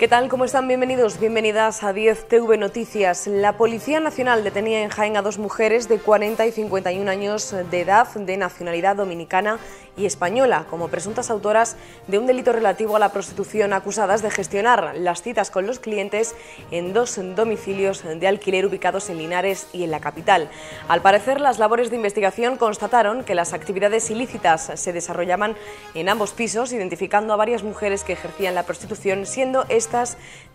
¿Qué tal? ¿Cómo están? Bienvenidos, bienvenidas a 10 TV Noticias. La Policía Nacional detenía en Jaén a dos mujeres de 40 y 51 años de edad de nacionalidad dominicana y española como presuntas autoras de un delito relativo a la prostitución acusadas de gestionar las citas con los clientes en dos domicilios de alquiler ubicados en Linares y en la capital. Al parecer, las labores de investigación constataron que las actividades ilícitas se desarrollaban en ambos pisos, identificando a varias mujeres que ejercían la prostitución, siendo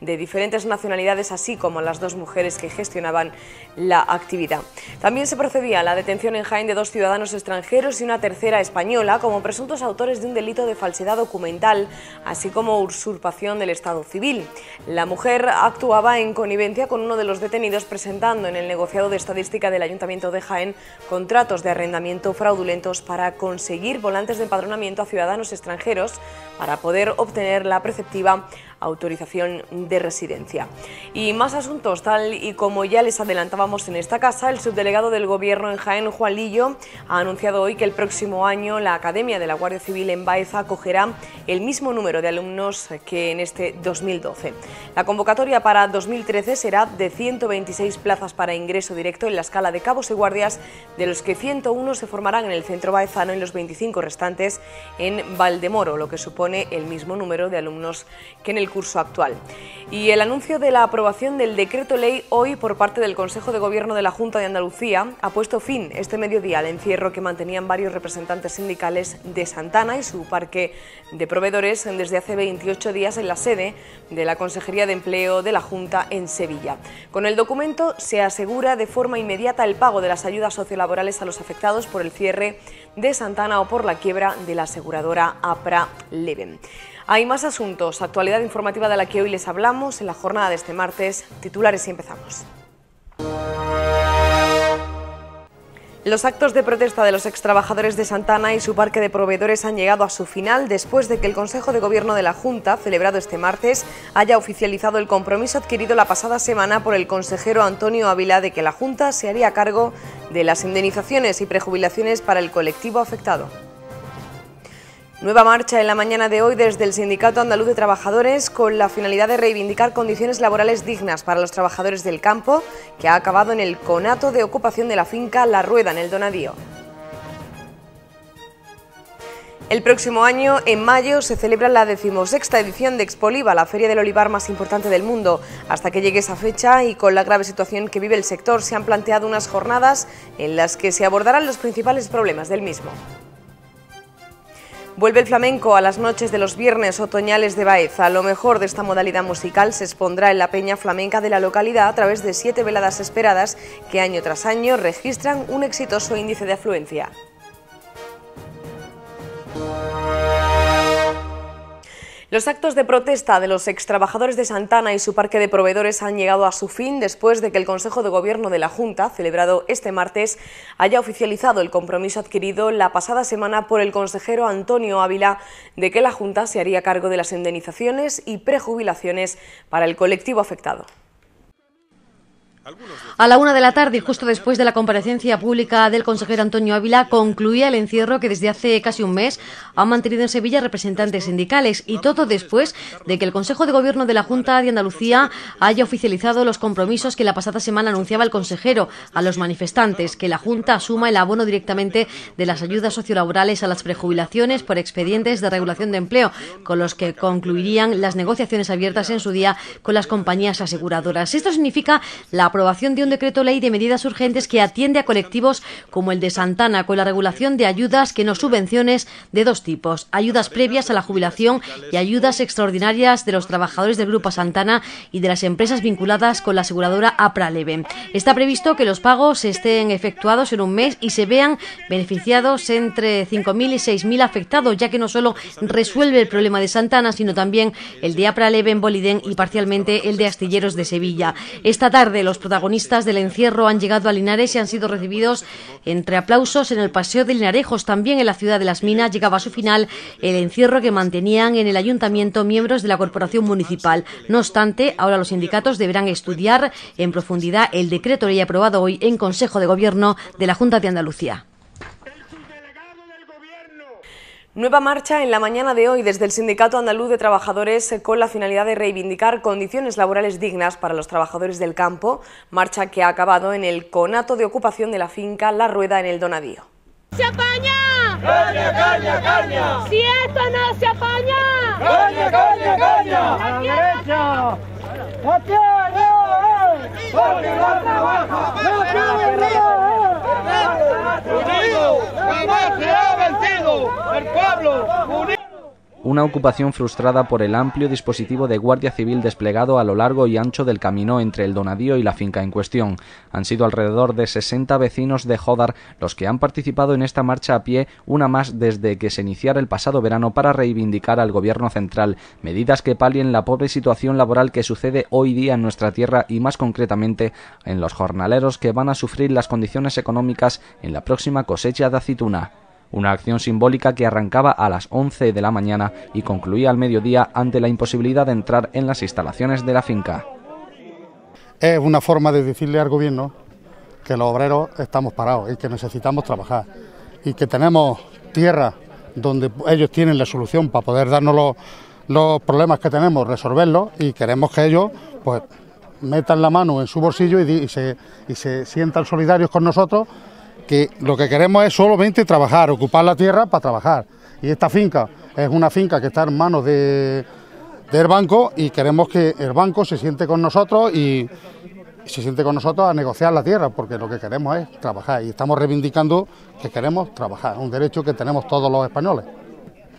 de diferentes nacionalidades, así como las dos mujeres que gestionaban la actividad. También se procedía a la detención en Jaén de dos ciudadanos extranjeros y una tercera española como presuntos autores de un delito de falsedad documental, así como usurpación del Estado civil. La mujer actuaba en connivencia con uno de los detenidos presentando en el negociado de estadística del Ayuntamiento de Jaén contratos de arrendamiento fraudulentos para conseguir volantes de empadronamiento a ciudadanos extranjeros para poder obtener la preceptiva autorización de residencia. Y más asuntos, tal y como ya les adelantábamos en esta casa, el subdelegado del Gobierno en Jaén, Juan Lillo, ha anunciado hoy que el próximo año la Academia de la Guardia Civil en Baeza acogerá el mismo número de alumnos que en este 2012. La convocatoria para 2013 será de 126 plazas para ingreso directo en la escala de cabos y guardias, de los que 101 se formarán en el centro baezano y los 25 restantes en Valdemoro, lo que supone el mismo número de alumnos que en el actual. Y el anuncio de la aprobación del decreto ley hoy por parte del Consejo de Gobierno de la Junta de Andalucía ha puesto fin este mediodía al encierro que mantenían varios representantes sindicales de Santana y su parque de proveedores desde hace 28 días en la sede de la Consejería de Empleo de la Junta en Sevilla. Con el documento se asegura de forma inmediata el pago de las ayudas sociolaborales a los afectados por el cierre de Santana o por la quiebra de la aseguradora APRA Leven. Hay más asuntos, actualidad informativa de la que hoy les hablamos en la jornada de este martes. Titulares y empezamos. Los actos de protesta de los extrabajadores de Santana y su parque de proveedores han llegado a su final después de que el Consejo de Gobierno de la Junta, celebrado este martes, haya oficializado el compromiso adquirido la pasada semana por el consejero Antonio Ávila de que la Junta se haría cargo de las indemnizaciones y prejubilaciones para el colectivo afectado. Nueva marcha en la mañana de hoy desde el Sindicato Andaluz de Trabajadores con la finalidad de reivindicar condiciones laborales dignas para los trabajadores del campo que ha acabado en el conato de ocupación de la finca La Rueda en el Donadío. El próximo año, en mayo, se celebra la decimosexta edición de Expoliva, la feria del olivar más importante del mundo. Hasta que llegue esa fecha y con la grave situación que vive el sector, se han planteado unas jornadas en las que se abordarán los principales problemas del mismo. Vuelve el flamenco a las noches de los viernes otoñales de Baeza. Lo mejor de esta modalidad musical se expondrá en la peña flamenca de la localidad a través de siete veladas esperadas que año tras año registran un exitoso índice de afluencia. Los actos de protesta de los extrabajadores de Santana y su parque de proveedores han llegado a su fin después de que el Consejo de Gobierno de la Junta, celebrado este martes, haya oficializado el compromiso adquirido la pasada semana por el consejero Antonio Ávila de que la Junta se haría cargo de las indemnizaciones y prejubilaciones para el colectivo afectado. A la una de la tarde, justo después de la comparecencia pública del consejero Antonio Ávila, concluía el encierro que desde hace casi un mes han mantenido en Sevilla representantes sindicales y todo después de que el Consejo de Gobierno de la Junta de Andalucía haya oficializado los compromisos que la pasada semana anunciaba el consejero a los manifestantes, que la Junta asuma el abono directamente de las ayudas sociolaborales a las prejubilaciones por expedientes de regulación de empleo, con los que concluirían las negociaciones abiertas en su día con las compañías aseguradoras. Esto significa la aprobación de un decreto ley de medidas urgentes que atiende a colectivos como el de Santana, con la regulación de ayudas que no subvenciones de dos tipos, ayudas previas a la jubilación y ayudas extraordinarias de los trabajadores del Grupo Santana y de las empresas vinculadas con la aseguradora Apraleve. Está previsto que los pagos estén efectuados en un mes y se vean beneficiados entre 5.000 y 6.000 afectados, ya que no solo resuelve el problema de Santana, sino también el de Apraleve en Boliden y parcialmente el de Astilleros de Sevilla. Esta tarde los los protagonistas del encierro han llegado a Linares y han sido recibidos entre aplausos en el Paseo de Linarejos. También en la ciudad de Las Minas llegaba a su final el encierro que mantenían en el ayuntamiento miembros de la corporación municipal. No obstante, ahora los sindicatos deberán estudiar en profundidad el decreto ley aprobado hoy en Consejo de Gobierno de la Junta de Andalucía. Nueva marcha en la mañana de hoy desde el Sindicato Andaluz de Trabajadores eh, con la finalidad de reivindicar condiciones laborales dignas para los trabajadores del campo, marcha que ha acabado en el conato de ocupación de la finca La Rueda en el Donadío. ¡Se apaña! ¡Caña, caña, caña! ¡Si esto no se apaña! ¡Caña, caña, caña! ¡La derecha! no unido jamás ha vencido. El pueblo unido una ocupación frustrada por el amplio dispositivo de Guardia Civil desplegado a lo largo y ancho del camino entre el Donadío y la finca en cuestión. Han sido alrededor de 60 vecinos de Jodar los que han participado en esta marcha a pie, una más desde que se iniciara el pasado verano para reivindicar al gobierno central medidas que palien la pobre situación laboral que sucede hoy día en nuestra tierra y más concretamente en los jornaleros que van a sufrir las condiciones económicas en la próxima cosecha de aceituna una acción simbólica que arrancaba a las 11 de la mañana y concluía al mediodía ante la imposibilidad de entrar en las instalaciones de la finca. Es una forma de decirle al gobierno que los obreros estamos parados y que necesitamos trabajar y que tenemos tierra donde ellos tienen la solución para poder darnos los, problemas que tenemos, resolverlos y queremos que ellos pues metan la mano en su bolsillo y, se, y se sientan solidarios con nosotros que lo que queremos es solamente trabajar, ocupar la tierra para trabajar. Y esta finca es una finca que está en manos del banco y queremos que el banco se siente con nosotros y se siente con nosotros a negociar la tierra, porque lo que queremos es trabajar y estamos reivindicando que queremos trabajar, un derecho que tenemos todos los españoles.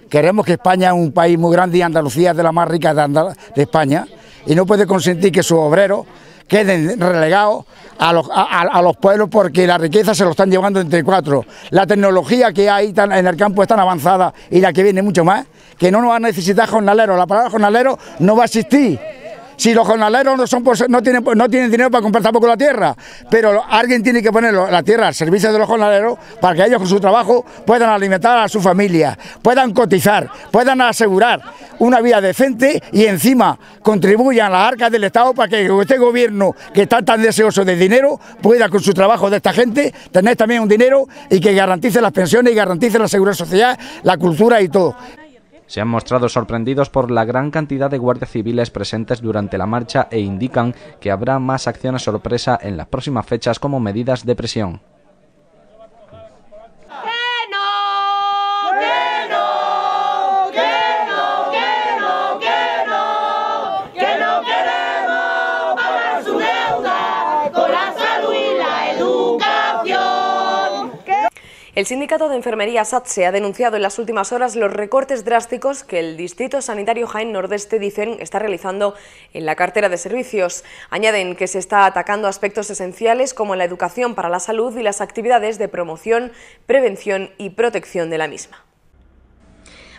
Queremos que España es un país muy grande y Andalucía es de la más rica de, de España y no puede consentir que sus obreros queden relegados a los, a, los, pueblos porque la riqueza se lo están llevando entre cuatro. La tecnología que hay en el campo es tan avanzada y la que viene mucho más, que no nos va a necesitar jornalero... La palabra jornalero no va a existir. Si los jornaleros no, tienen, dinero para comprar tampoco la tierra, pero alguien tiene que poner la tierra al servicio de los jornaleros para que ellos con su trabajo puedan alimentar a su familia, puedan cotizar, puedan asegurar una vida decente y encima contribuyan a las arcas del Estado para que este gobierno que está tan deseoso de dinero pueda con su trabajo de esta gente tener también un dinero y que garantice las pensiones y garantice la seguridad social, la cultura y todo se han mostrado sorprendidos por la gran cantidad de guardias civiles presentes durante la marcha e indican que habrá más acciones sorpresa en las próximas fechas como medidas de presión. El sindicato de enfermería se ha denunciado en las últimas horas los recortes drásticos que el Distrito Sanitario Jaén Nordeste, dicen, está realizando en la cartera de servicios. Añaden que se está atacando aspectos esenciales como la educación para la salud y las actividades de promoción, prevención y protección de la misma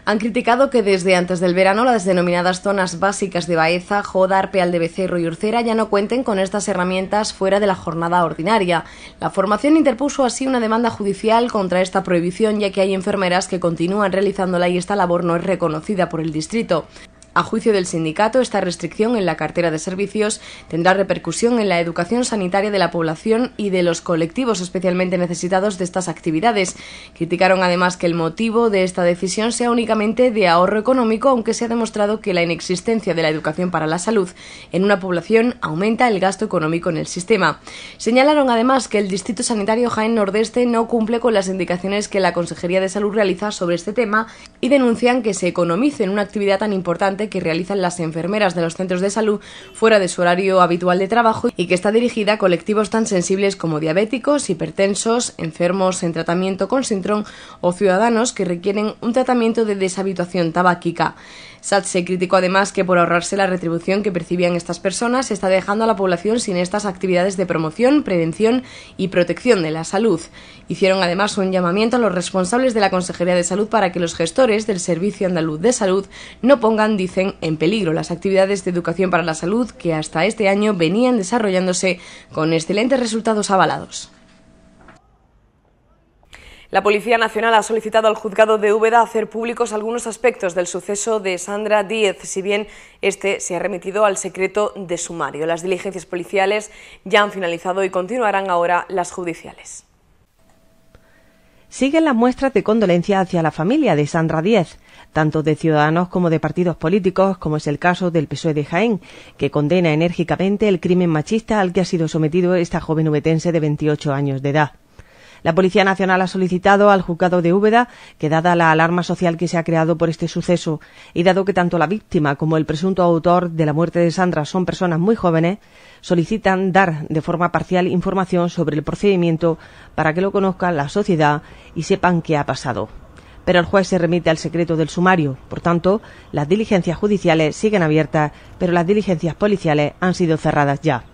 han criticado que desde antes del verano las denominadas zonas básicas de Baeza, Joda, Peal de Becerro y Urcera ya no cuenten con estas herramientas fuera de la jornada ordinaria. La formación interpuso así una demanda judicial contra esta prohibición ya que hay enfermeras que continúan realizándola y esta labor no es reconocida por el distrito. A juicio del sindicato, esta restricción en la cartera de servicios tendrá repercusión en la educación sanitaria de la población y de los colectivos especialmente necesitados de estas actividades. Criticaron además que el motivo de esta decisión sea únicamente de ahorro económico, aunque se ha demostrado que la inexistencia de la educación para la salud en una población aumenta el gasto económico en el sistema. Señalaron además que el Distrito Sanitario Jaén Nordeste no cumple con las indicaciones que la Consejería de Salud realiza sobre este tema y denuncian que se economice en una actividad tan importante que realizan las enfermeras de los centros de salud fuera de su horario habitual de trabajo y que está dirigida a colectivos tan sensibles como diabéticos, hipertensos, enfermos en tratamiento con síndrome o ciudadanos que requieren un tratamiento de deshabituación tabáquica se criticó además que por ahorrarse la retribución que percibían estas personas se está dejando a la población sin estas actividades de promoción, prevención y protección de la salud. Hicieron además un llamamiento a los responsables de la Consejería de Salud para que los gestores del Servicio Andaluz de Salud no pongan, dicen, en peligro las actividades de educación para la salud que hasta este año venían desarrollándose con excelentes resultados avalados. La Policía Nacional ha solicitado al juzgado de Úbeda hacer públicos algunos aspectos del suceso de Sandra Díez, si bien este se ha remitido al secreto de sumario. Las diligencias policiales ya han finalizado y continuarán ahora las judiciales. Siguen las muestras de condolencia hacia la familia de Sandra Díez, tanto de ciudadanos como de partidos políticos, como es el caso del PSOE de Jaén, que condena enérgicamente el crimen machista al que ha sido sometido esta joven ubetense de 28 años de edad. La Policía Nacional ha solicitado al juzgado de Úbeda que, dada la alarma social que se ha creado por este suceso y dado que tanto la víctima como el presunto autor de la muerte de Sandra son personas muy jóvenes, solicitan dar de forma parcial información sobre el procedimiento para que lo conozca la sociedad y sepan qué ha pasado pero el juez se remite al secreto del sumario. Por tanto, las diligencias judiciales siguen abiertas, pero las diligencias policiales han sido cerradas ya.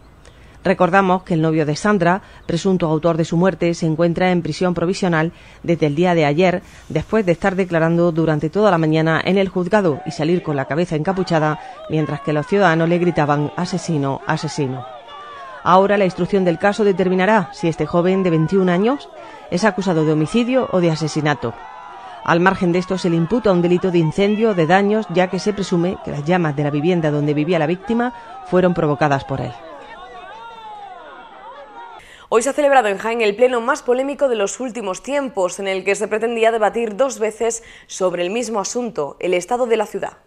Recordamos que el novio de Sandra, presunto autor de su muerte, se encuentra en prisión provisional desde el día de ayer, después de estar declarando durante toda la mañana en el juzgado y salir con la cabeza encapuchada, mientras que los ciudadanos le gritaban asesino, asesino. Ahora la instrucción del caso determinará si este joven de 21 años es acusado de homicidio o de asesinato. Al margen de esto, se le imputa un delito de incendio de daños, ya que se presume que las llamas de la vivienda donde vivía la víctima fueron provocadas por él. Hoy se ha celebrado en Jaén el pleno más polémico de los últimos tiempos, en el que se pretendía debatir dos veces sobre el mismo asunto, el estado de la ciudad.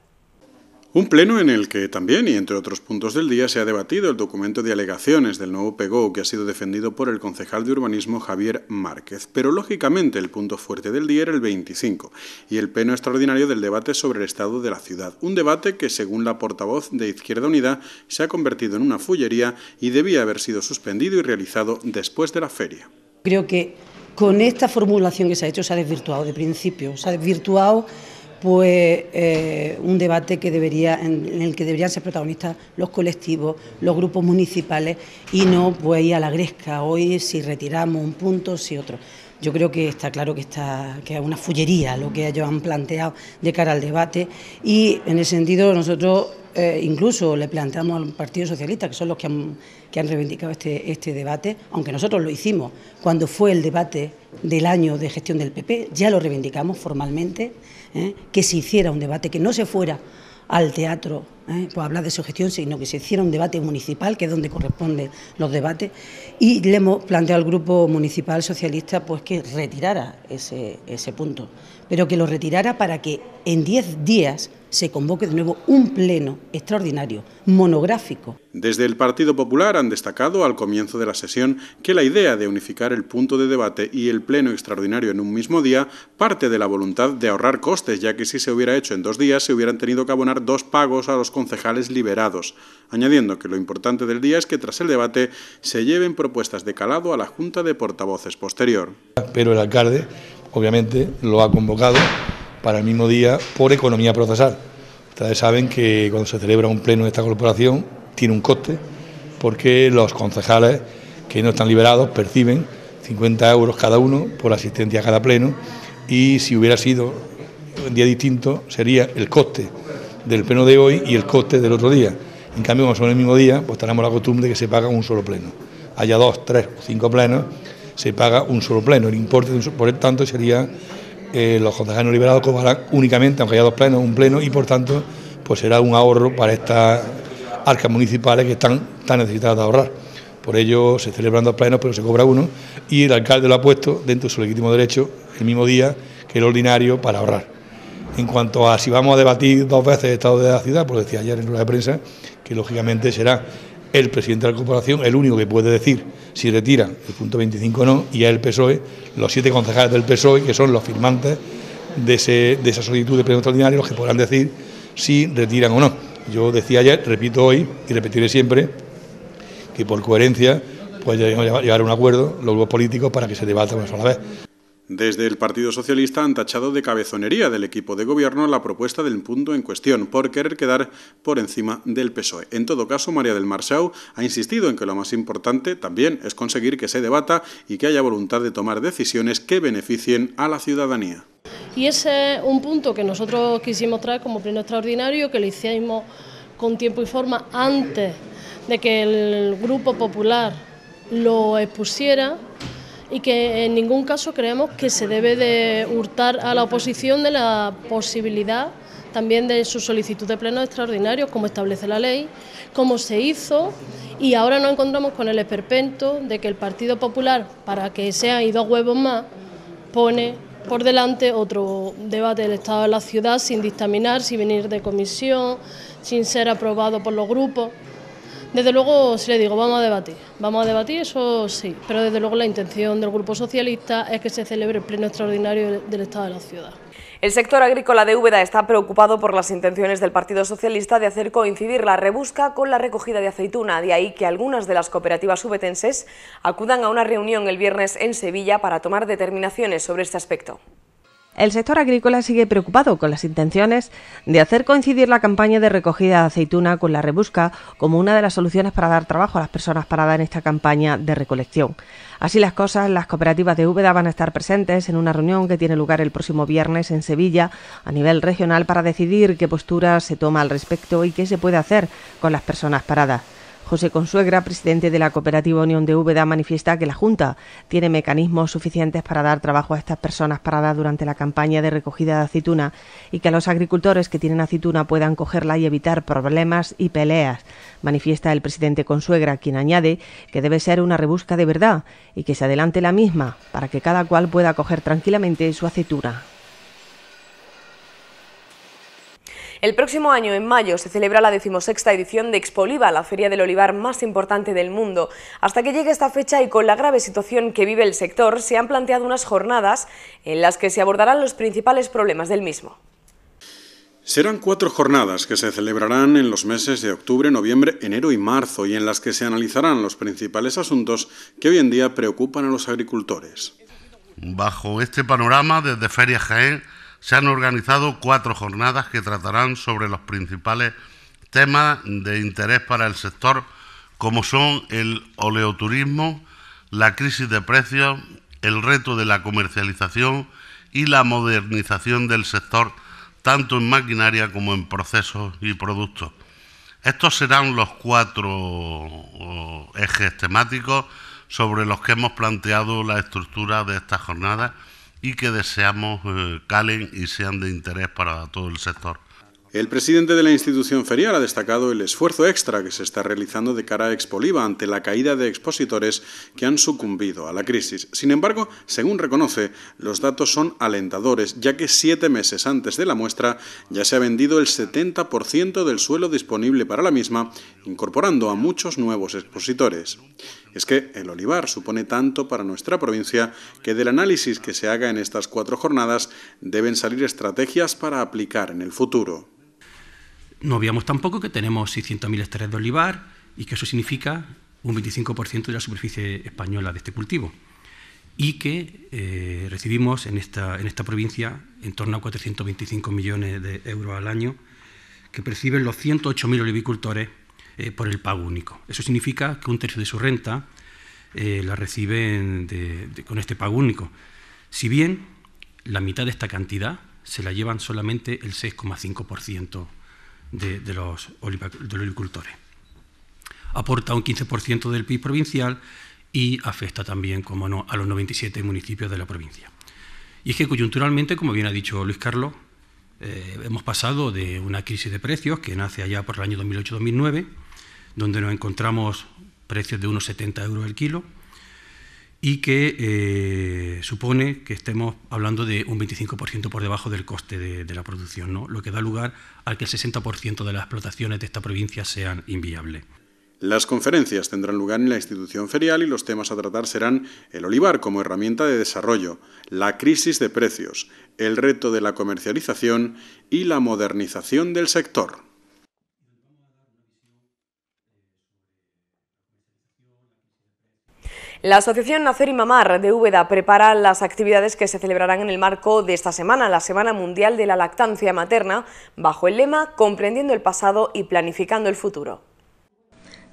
Un pleno en el que también, y entre otros puntos del día, se ha debatido el documento de alegaciones del nuevo PEGO que ha sido defendido por el concejal de urbanismo Javier Márquez. Pero lógicamente el punto fuerte del día era el 25 y el pleno extraordinario del debate sobre el estado de la ciudad. Un debate que, según la portavoz de Izquierda Unida, se ha convertido en una fullería y debía haber sido suspendido y realizado después de la feria. Creo que con esta formulación que se ha hecho se ha desvirtuado de principio, se ha desvirtuado pues un debate que debería, en, el que deberían ser protagonistas los colectivos, los grupos municipales y no pues ir a la gresca hoy si retiramos un punto, si otro. Yo creo que está claro que, está, es una fullería lo que ellos han planteado de cara al debate y en ese sentido nosotros eh, incluso le planteamos al Partido Socialista, que son los que han, que han reivindicado este, este debate, aunque nosotros lo hicimos cuando fue el debate del año de gestión del PP, ya lo reivindicamos formalmente. ¿eh? que se hiciera un debate, que no se fuera al teatro ¿eh? Pues hablar de su gestión, sino que se hiciera un debate municipal, que es donde corresponden los debates, y le hemos planteado al Grupo Municipal Socialista pues que retirara ese, punto, pero que lo retirara para que en diez días se convoque de nuevo un pleno extraordinario, monográfico. Desde el Partido Popular han destacado al comienzo de la sesión que la idea de unificar el punto de debate y el pleno extraordinario en un mismo día parte de la voluntad de ahorrar costes, ya que si se hubiera hecho en dos días se hubieran tenido que abonar dos pagos a los concejales liberados, añadiendo que lo importante del día es que tras el debate se lleven propuestas de calado a la Junta de Portavoces posterior. Pero el alcalde, obviamente, lo ha convocado para el mismo día por economía procesal. Ustedes saben que cuando se celebra un pleno de esta corporación tiene un coste porque los concejales que no están liberados perciben 50 euros cada uno por asistencia a cada pleno y si hubiera sido un día distinto sería el coste del pleno de hoy y el coste del otro día. En cambio, como son el mismo día, pues tenemos la costumbre de que se paga un solo pleno. Haya dos, tres o cinco plenos, se paga un solo pleno. El importe, por el tanto, sería eh, los no liberados cobrarán únicamente, aunque haya dos plenos, un pleno y por tanto pues será un ahorro para estas arcas municipales que están tan necesitadas de ahorrar. Por ello se celebran dos plenos, pero se cobra uno y el alcalde lo ha puesto dentro de su legítimo derecho el mismo día que el ordinario para ahorrar. En cuanto a si vamos a debatir dos veces el estado de la ciudad, pues decía ayer en rueda de prensa, que lógicamente será el presidente de la corporación, el único que puede decir si retiran el punto 25 o no, y es el PSOE, los siete concejales del PSOE, que son los firmantes de, esa solicitud de pleno extraordinario, los que podrán decir si retiran o no. Yo decía ayer, repito hoy y repetiré siempre, que por coherencia pues llegar a un acuerdo los grupos políticos para que se debata una sola vez. Desde el Partido Socialista han tachado de cabezonería del equipo de gobierno la propuesta del punto en cuestión por querer quedar por encima del PSOE. En todo caso, María del marchau ha insistido en que lo más importante también es conseguir que se debata y que haya voluntad de tomar decisiones que beneficien a la ciudadanía. Y ese es un punto que nosotros quisimos traer como pleno extraordinario, que lo hicimos con tiempo y forma antes de que el Grupo Popular lo expusiera y que en ningún caso creemos que se debe de hurtar a la oposición de la posibilidad también de su solicitud de pleno extraordinario, como establece la ley, como se hizo, y ahora nos encontramos con el esperpento de que el Partido Popular, para que sean y dos huevos más, pone por delante otro debate del Estado de la ciudad sin dictaminar, sin venir de comisión, sin ser aprobado por los grupos. Desde luego, si le digo, vamos a debatir, vamos a debatir, eso sí, pero desde luego la intención del Grupo Socialista es que se celebre el Pleno Extraordinario del Estado de la Ciudad. El sector agrícola de Úbeda está preocupado por las intenciones del Partido Socialista de hacer coincidir la rebusca con la recogida de aceituna, de ahí que algunas de las cooperativas ubetenses acudan a una reunión el viernes en Sevilla para tomar determinaciones sobre este aspecto el sector agrícola sigue preocupado con las intenciones de hacer coincidir la campaña de recogida de aceituna con la rebusca como una de las soluciones para dar trabajo a las personas paradas en esta campaña de recolección. Así las cosas, las cooperativas de Úbeda van a estar presentes en una reunión que tiene lugar el próximo viernes en Sevilla a nivel regional para decidir qué postura se toma al respecto y qué se puede hacer con las personas paradas. José Consuegra, presidente de la Cooperativa Unión de Úbeda, manifiesta que la Junta tiene mecanismos suficientes para dar trabajo a estas personas paradas durante la campaña de recogida de aceituna y que los agricultores que tienen aceituna puedan cogerla y evitar problemas y peleas. Manifiesta el presidente Consuegra, quien añade que debe ser una rebusca de verdad y que se adelante la misma para que cada cual pueda coger tranquilamente su aceituna. El próximo año, en mayo, se celebra la decimosexta edición de Expoliva, la feria del olivar más importante del mundo. Hasta que llegue esta fecha y con la grave situación que vive el sector, se han planteado unas jornadas en las que se abordarán los principales problemas del mismo. Serán cuatro jornadas que se celebrarán en los meses de octubre, noviembre, enero y marzo y en las que se analizarán los principales asuntos que hoy en día preocupan a los agricultores. Bajo este panorama, desde Feria Jaén, se han organizado cuatro jornadas que tratarán sobre los principales temas de interés para el sector, como son el oleoturismo, la crisis de precios, el reto de la comercialización y la modernización del sector, tanto en maquinaria como en procesos y productos. Estos serán los cuatro ejes temáticos sobre los que hemos planteado la estructura de estas jornadas y que deseamos eh, calen y sean de interés para todo el sector. El presidente de la institución ferial ha destacado el esfuerzo extra que se está realizando de cara a Expoliva ante la caída de expositores que han sucumbido a la crisis. Sin embargo, según reconoce, los datos son alentadores, ya que siete meses antes de la muestra ya se ha vendido el 70% del suelo disponible para la misma, incorporando a muchos nuevos expositores es que el olivar supone tanto para nuestra provincia que del análisis que se haga en estas cuatro jornadas deben salir estrategias para aplicar en el futuro. No obviamos tampoco que tenemos 600.000 hectáreas de olivar y que eso significa un 25% de la superficie española de este cultivo y que eh, recibimos en esta, en esta provincia en torno a 425 millones de euros al año que perciben los 108.000 olivicultores eh, por el pago único. Eso significa que un tercio de su renta eh, la reciben con este pago único. Si bien la mitad de esta cantidad se la llevan solamente el 6,5% de, de, los agricultores Aporta un 15% del PIB provincial y afecta también, como no, a los 97 municipios de la provincia. Y es que coyunturalmente, como bien ha dicho Luis Carlos, eh, hemos pasado de una crisis de precios que nace allá por el año 2008-2009 donde nos encontramos precios de unos 70 euros al kilo y que eh, supone que estemos hablando de un 25% por debajo del coste de, la producción, ¿no? lo que da lugar al que el 60% de las explotaciones de esta provincia sean inviables. Las conferencias tendrán lugar en la institución ferial y los temas a tratar serán el olivar como herramienta de desarrollo, la crisis de precios, el reto de la comercialización y la modernización del sector. La Asociación Nacer y Mamar de Úbeda prepara las actividades que se celebrarán en el marco de esta semana, la Semana Mundial de la Lactancia Materna, bajo el lema Comprendiendo el pasado y planificando el futuro.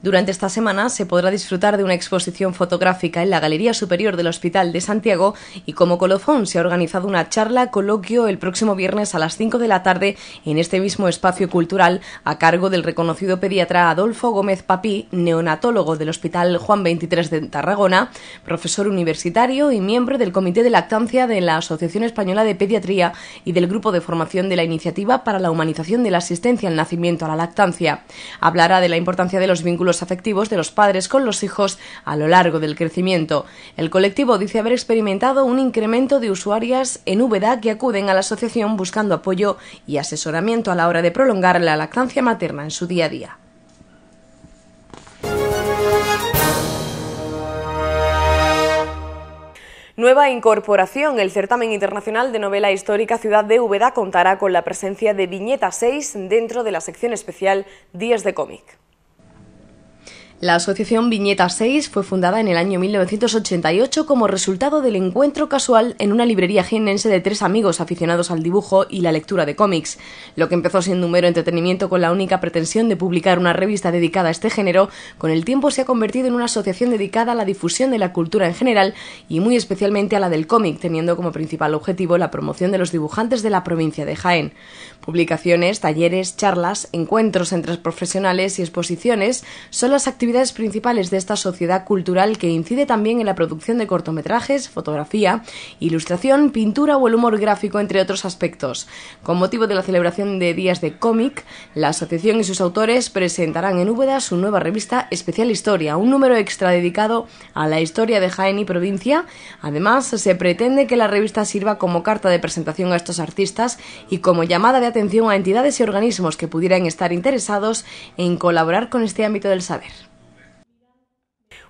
Durante esta semana se podrá disfrutar de una exposición fotográfica en la Galería Superior del Hospital de Santiago y como colofón se ha organizado una charla coloquio el próximo viernes a las 5 de la tarde en este mismo espacio cultural a cargo del reconocido pediatra Adolfo Gómez Papí, neonatólogo del Hospital Juan 23 de Tarragona, profesor universitario y miembro del Comité de Lactancia de la Asociación Española de Pediatría y del Grupo de Formación de la Iniciativa para la Humanización de la Asistencia al Nacimiento a la Lactancia. Hablará de la importancia de los vínculos afectivos de los padres con los hijos a lo largo del crecimiento. El colectivo dice haber experimentado un incremento de usuarias en Úbeda que acuden a la asociación buscando apoyo y asesoramiento a la hora de prolongar la lactancia materna en su día a día. Nueva incorporación, el certamen internacional de novela histórica Ciudad de Úbeda contará con la presencia de Viñeta 6 dentro de la sección especial Días de cómic. La asociación Viñeta 6 fue fundada en el año 1988 como resultado del encuentro casual en una librería jiennense de tres amigos aficionados al dibujo y la lectura de cómics. Lo que empezó siendo un mero entretenimiento con la única pretensión de publicar una revista dedicada a este género, con el tiempo se ha convertido en una asociación dedicada a la difusión de la cultura en general y muy especialmente a la del cómic, teniendo como principal objetivo la promoción de los dibujantes de la provincia de Jaén. Publicaciones, talleres, charlas, encuentros entre profesionales y exposiciones son las actividades principales de esta sociedad cultural que incide también en la producción de cortometrajes, fotografía, ilustración, pintura o el humor gráfico, entre otros aspectos. Con motivo de la celebración de Días de Cómic, la asociación y sus autores presentarán en Úbeda su nueva revista Especial Historia, un número extra dedicado a la historia de Jaén y provincia. Además, se pretende que la revista sirva como carta de presentación a estos artistas y como llamada de atención a entidades y organismos que pudieran estar interesados en colaborar con este ámbito del saber.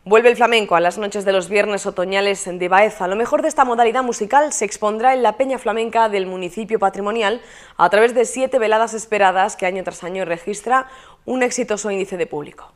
Vuelve el flamenco a las noches de los viernes otoñales de Baeza. Lo mejor de esta modalidad musical se expondrá en la Peña Flamenca del municipio patrimonial a través de siete veladas esperadas que año tras año registra un exitoso índice de público.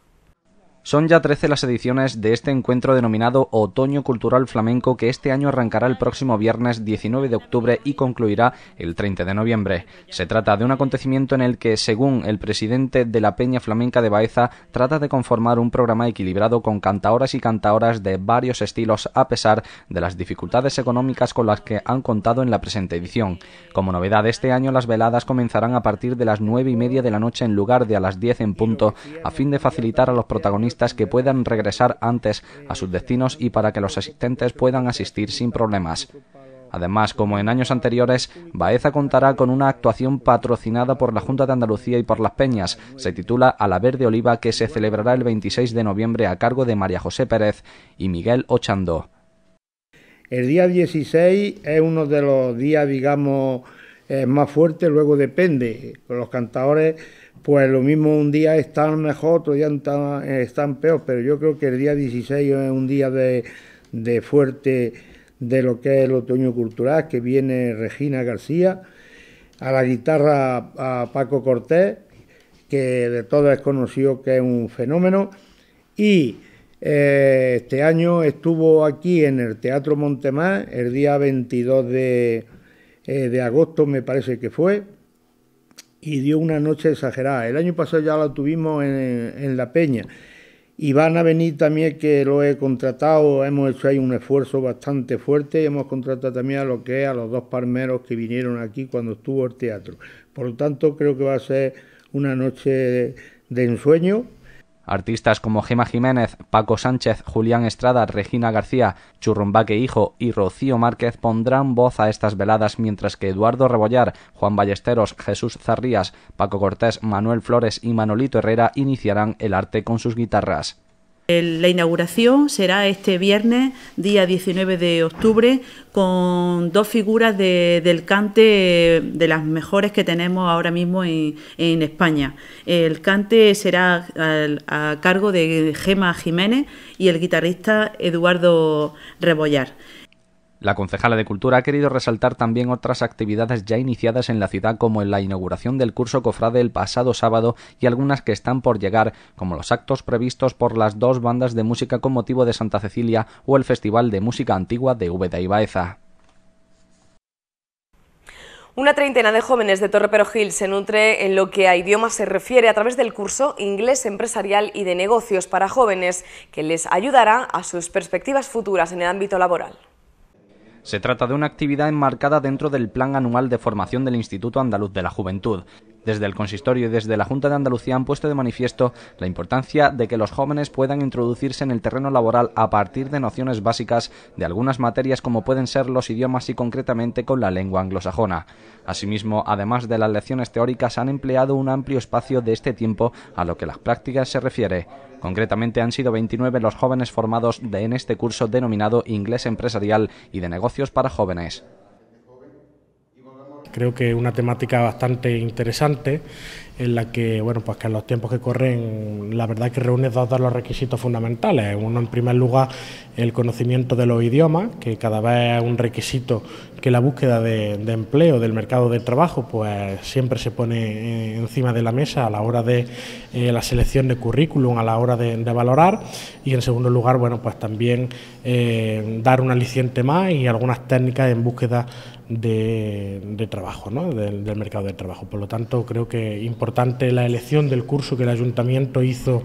Son ya 13 las ediciones de este encuentro denominado Otoño Cultural Flamenco que este año arrancará el próximo viernes 19 de octubre y concluirá el 30 de noviembre. Se trata de un acontecimiento en el que, según el presidente de la Peña Flamenca de Baeza, trata de conformar un programa equilibrado con cantaoras y cantaoras de varios estilos a pesar de las dificultades económicas con las que han contado en la presente edición. Como novedad este año las veladas comenzarán a partir de las 9 y media de la noche en lugar de a las 10 en punto a fin de facilitar a los protagonistas que puedan regresar antes a sus destinos y para que los asistentes puedan asistir sin problemas. Además, como en años anteriores, Baeza contará con una actuación patrocinada por la Junta de Andalucía y por Las Peñas. Se titula A la Verde Oliva, que se celebrará el 26 de noviembre a cargo de María José Pérez y Miguel Ochando. El día 16 es uno de los días, digamos, eh, más fuertes, luego depende. Los cantadores pues lo mismo un día están mejor, otro día están, peor, pero yo creo que el día 16 es un día de, fuerte de lo que es el otoño cultural, que viene Regina García, a la guitarra a Paco Cortés, que de todos es conocido que es un fenómeno, y eh, este año estuvo aquí en el Teatro Montemar, el día 22 de, eh, de agosto me parece que fue, y dio una noche exagerada. El año pasado ya la tuvimos en, La Peña. Y van a venir también que lo he contratado, hemos hecho ahí un esfuerzo bastante fuerte y hemos contratado también a lo que es a los dos palmeros que vinieron aquí cuando estuvo el teatro. Por lo tanto, creo que va a ser una noche de ensueño Artistas como Gema Jiménez, Paco Sánchez, Julián Estrada, Regina García, Churrumbaque Hijo y Rocío Márquez pondrán voz a estas veladas, mientras que Eduardo Rebollar, Juan Ballesteros, Jesús Zarrías, Paco Cortés, Manuel Flores y Manolito Herrera iniciarán el arte con sus guitarras. La inauguración será este viernes, día 19 de octubre, con dos figuras del cante de las mejores que tenemos ahora mismo en, España. El cante será a cargo de Gema Jiménez y el guitarrista Eduardo Rebollar. La concejala de Cultura ha querido resaltar también otras actividades ya iniciadas en la ciudad como en la inauguración del curso cofrade el pasado sábado y algunas que están por llegar, como los actos previstos por las dos bandas de música con motivo de Santa Cecilia o el Festival de Música Antigua de Úbeda y Baeza. Una treintena de jóvenes de Torre Perojil se nutre en lo que a idiomas se refiere a través del curso Inglés Empresarial y de Negocios para Jóvenes, que les ayudará a sus perspectivas futuras en el ámbito laboral. Se trata de una actividad enmarcada dentro del Plan Anual de Formación del Instituto Andaluz de la Juventud, desde el consistorio y desde la Junta de Andalucía han puesto de manifiesto la importancia de que los jóvenes puedan introducirse en el terreno laboral a partir de nociones básicas de algunas materias como pueden ser los idiomas y concretamente con la lengua anglosajona. Asimismo, además de las lecciones teóricas, han empleado un amplio espacio de este tiempo a lo que las prácticas se refiere. Concretamente han sido 29 los jóvenes formados en este curso denominado Inglés Empresarial y de Negocios para Jóvenes. Creo que es una temática bastante interesante en la que, bueno, pues que en los tiempos que corren, la verdad que reúne dos de los requisitos fundamentales. Uno, en primer lugar, el conocimiento de los idiomas, que cada vez es un requisito que la búsqueda de, empleo, del mercado de trabajo, pues siempre se pone encima de la mesa a la hora de eh, la selección de currículum, a la hora de, valorar. Y en segundo lugar, bueno, pues también eh, dar un aliciente más y algunas técnicas en búsqueda de, trabajo, ¿no? del, mercado de trabajo. Por lo tanto, creo que importante la elección del curso que el ayuntamiento hizo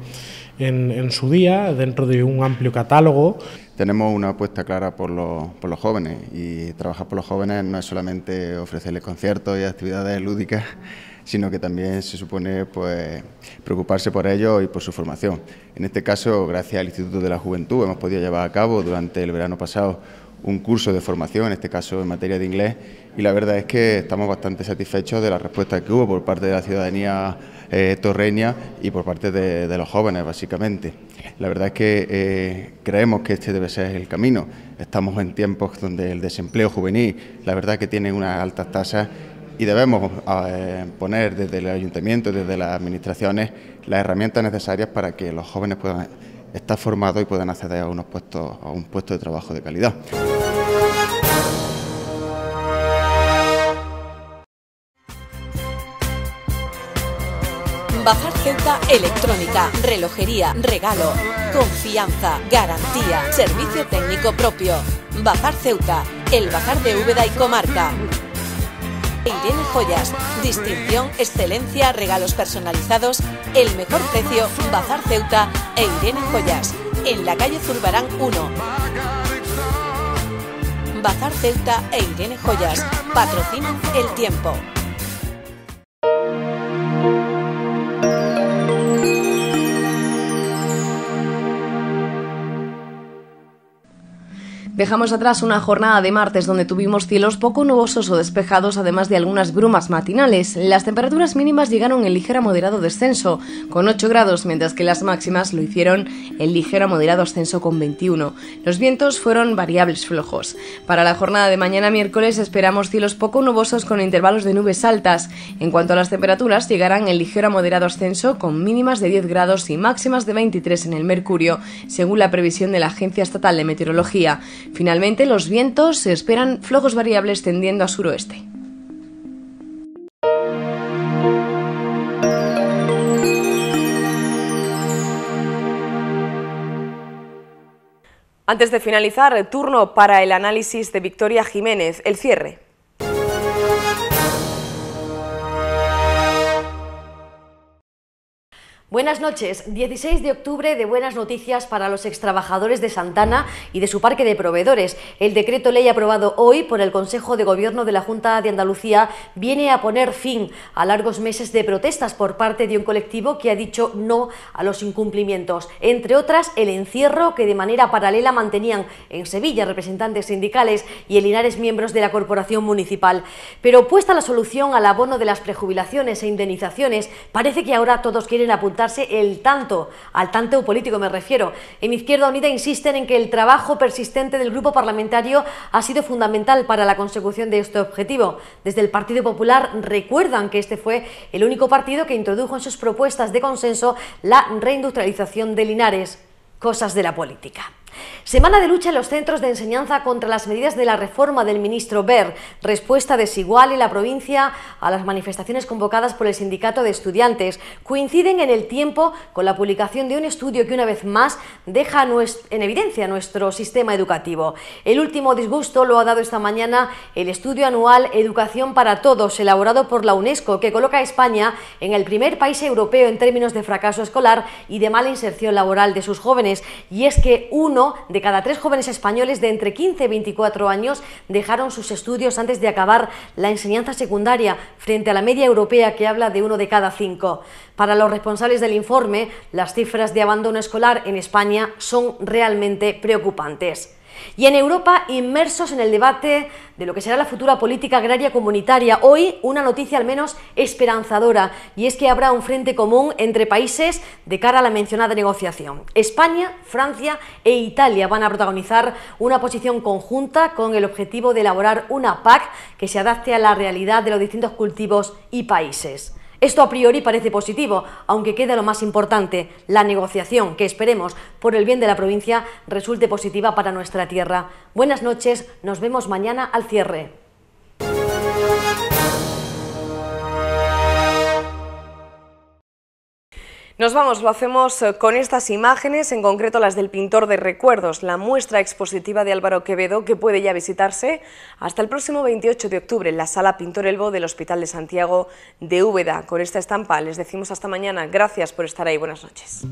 en, su día, dentro de un amplio catálogo. Tenemos una apuesta clara por los, por los jóvenes y trabajar por los jóvenes no es solamente ofrecerles conciertos y actividades lúdicas, sino que también se supone pues, preocuparse por ellos y por su formación. En este caso, gracias al Instituto de la Juventud, hemos podido llevar a cabo durante el verano pasado un curso de formación, en este caso en materia de inglés, y la verdad es que estamos bastante satisfechos de la respuesta que hubo por parte de la ciudadanía eh, torreña y por parte de, los jóvenes, básicamente. La verdad es que eh, creemos que este debe ser el camino. Estamos en tiempos donde el desempleo juvenil, la verdad que tiene unas altas tasas y debemos eh, poner desde el ayuntamiento, desde las administraciones, las herramientas necesarias para que los jóvenes puedan está formado y pueden acceder a unos puestos, a un puesto de trabajo de calidad. Bazar Ceuta Electrónica, relojería, regalo, confianza, garantía, servicio técnico propio. Bazar Ceuta, el bazar de Úbeda y Comarca. Irene Joyas, distinción, excelencia, regalos personalizados, el mejor precio, Bazar Ceuta e Irene Joyas, en la calle Zurbarán 1. Bazar Ceuta e Irene Joyas patrocinan el tiempo. Dejamos atrás una jornada de martes donde tuvimos cielos poco nubosos o despejados, además de algunas brumas matinales. Las temperaturas mínimas llegaron en ligero a moderado descenso, con 8 grados, mientras que las máximas lo hicieron en ligero a moderado ascenso con 21. Los vientos fueron variables flojos. Para la jornada de mañana miércoles esperamos cielos poco nubosos con intervalos de nubes altas. En cuanto a las temperaturas, llegarán en ligero a moderado ascenso con mínimas de 10 grados y máximas de 23 en el mercurio, según la previsión de la Agencia Estatal de Meteorología. Finalmente, los vientos se esperan flojos variables tendiendo a suroeste. Antes de finalizar, turno para el análisis de Victoria Jiménez, el cierre. Buenas noches. 16 de octubre de buenas noticias para los extrabajadores de Santana y de su parque de proveedores. El decreto ley aprobado hoy por el Consejo de Gobierno de la Junta de Andalucía viene a poner fin a largos meses de protestas por parte de un colectivo que ha dicho no a los incumplimientos. Entre otras, el encierro que de manera paralela mantenían en Sevilla representantes sindicales y elinares miembros de la corporación municipal. Pero puesta la solución al abono de las prejubilaciones e indemnizaciones, parece que ahora todos quieren apuntar el tanto, al tanteo político me refiero. En Izquierda Unida insisten en que el trabajo persistente del grupo parlamentario ha sido fundamental para la consecución de este objetivo. Desde el Partido Popular recuerdan que este fue el único partido que introdujo en sus propuestas de consenso la reindustrialización de Linares. Cosas de la política. Semana de lucha en los centros de enseñanza contra las medidas de la reforma del ministro Ver, respuesta desigual en la provincia a las manifestaciones convocadas por el sindicato de estudiantes. Coinciden en el tiempo con la publicación de un estudio que una vez más deja en evidencia nuestro sistema educativo. El último disgusto lo ha dado esta mañana el estudio anual Educación para Todos, elaborado por la UNESCO, que coloca a España en el primer país europeo en términos de fracaso escolar y de mala inserción laboral de sus jóvenes. Y es que uno de cada tres jóvenes españoles de entre 15 y 24 años dejaron sus estudios antes de acabar la enseñanza secundaria, frente a la media europea que habla de uno de cada cinco. Para los responsables del informe, las cifras de abandono escolar en España son realmente preocupantes. Y en Europa, inmersos en el debate de lo que será la futura política agraria comunitaria, hoy una noticia al menos esperanzadora, y es que habrá un frente común entre países de cara a la mencionada negociación. España, Francia e Italia van a protagonizar una posición conjunta con el objetivo de elaborar una PAC que se adapte a la realidad de los distintos cultivos y países. Esto a priori parece positivo, aunque queda lo más importante, la negociación, que esperemos, por el bien de la provincia, resulte positiva para nuestra tierra. Buenas noches, nos vemos mañana al cierre. Nos vamos, lo hacemos eh, con estas imágenes, en concreto las del pintor de recuerdos, la muestra expositiva de Álvaro Quevedo que puede ya visitarse hasta el próximo 28 de octubre en la Sala Pintor Elbo del Hospital de Santiago de Úbeda. Con esta estampa les decimos hasta mañana, gracias por estar ahí, buenas noches.